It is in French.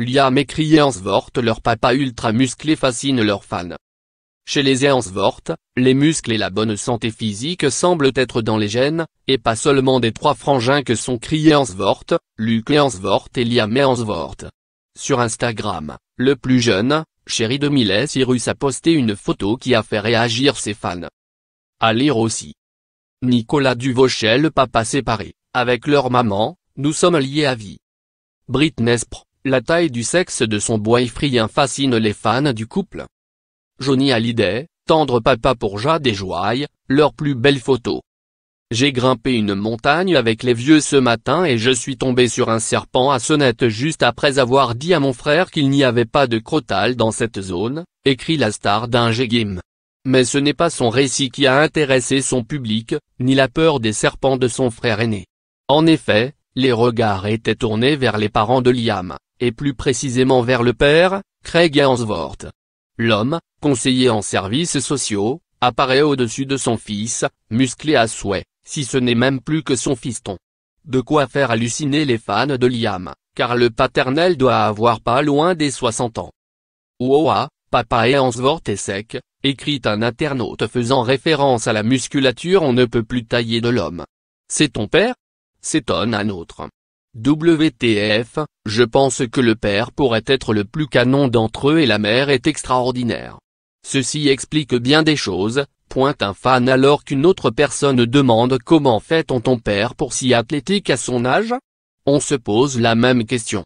Liam et Ainsworth leur papa ultra musclé fascine leurs fans. Chez les svort les muscles et la bonne santé physique semblent être dans les gènes, et pas seulement des trois frangins que sont Cree Luc Luke svort et Liam svort Sur Instagram, le plus jeune, Chéri de Miles Cyrus a posté une photo qui a fait réagir ses fans. À lire aussi. Nicolas Duvauchel papa séparé, avec leur maman, nous sommes liés à vie. Britney Spears la taille du sexe de son boyfriend fascine les fans du couple. Johnny Hallyday, tendre papa pour Jade et Joaille, leur plus belle photo. J'ai grimpé une montagne avec les vieux ce matin et je suis tombé sur un serpent à sonnette juste après avoir dit à mon frère qu'il n'y avait pas de crotal dans cette zone, écrit la star d'un Mais ce n'est pas son récit qui a intéressé son public, ni la peur des serpents de son frère aîné. En effet, les regards étaient tournés vers les parents de Liam, et plus précisément vers le père, Craig Ainsworth. L'homme, conseiller en services sociaux, apparaît au-dessus de son fils, musclé à souhait, si ce n'est même plus que son fiston. De quoi faire halluciner les fans de Liam, car le paternel doit avoir pas loin des 60 ans. Ouah, papa Hansworth est sec, écrit un internaute faisant référence à la musculature on ne peut plus tailler de l'homme. C'est ton père s'étonne un autre. WTF, je pense que le père pourrait être le plus canon d'entre eux et la mère est extraordinaire. Ceci explique bien des choses, pointe un fan alors qu'une autre personne demande comment fait-on ton père pour si athlétique à son âge On se pose la même question.